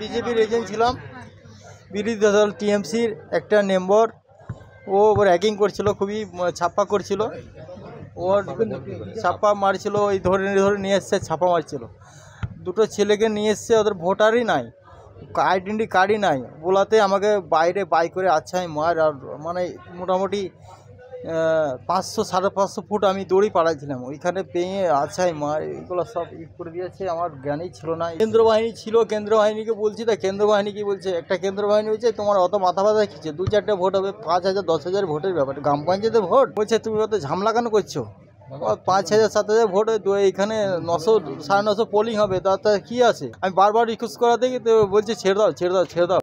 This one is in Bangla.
বিজেপির এজেন্ট ছিলাম বিরোধী দল টিএমসির একটা মেম্বর ও র্যাগিং করছিল খুবই ছাপ্পা করছিল ওর ছাপ্পা মারছিল ওই ধরে ধরে নিয়ে এসছে ছাপা মারছিল দুটো ছেলেকে নিয়ে এসছে ওদের ভোটারই নাই আইডেন্টি কার্ডই নাই বলাতে আমাকে বাইরে বাই করে আচ্ছা মার আর মানে মোটামুটি পাঁচশো সাড়ে পাঁচশো ফুট আমি দৌড়ি পাড়াইছিলাম ওইখানে পেয়ে আছাই মা এগুলো সব ই করে দিয়েছে আমার জ্ঞানই ছিল না কেন্দ্র বাহিনী ছিল কেন্দ্র বাহিনীকে বলছি তা কেন্দ্র বাহিনী বলছে একটা কেন্দ্র বাহিনী বলছে তোমার অত মাথা ব্যথা খেয়েছে দু চারটে ভোট হবে পাঁচ হাজার দশ হাজার ভোটের ব্যাপার গ্রাম পঞ্চায়েতে ভোট বলছে তুমি অত ঝামলা কেন করছো পাঁচ হাজার সাত হাজার ভোট এখানে নশো সাড়ে নশো পোলিং হবে তাতে কি আছে আমি বারবার রিকোয়েস্ট করা দেখি তো বলছে ছেড়ে দাও ছেড়ে দাও ছেড়ে দাও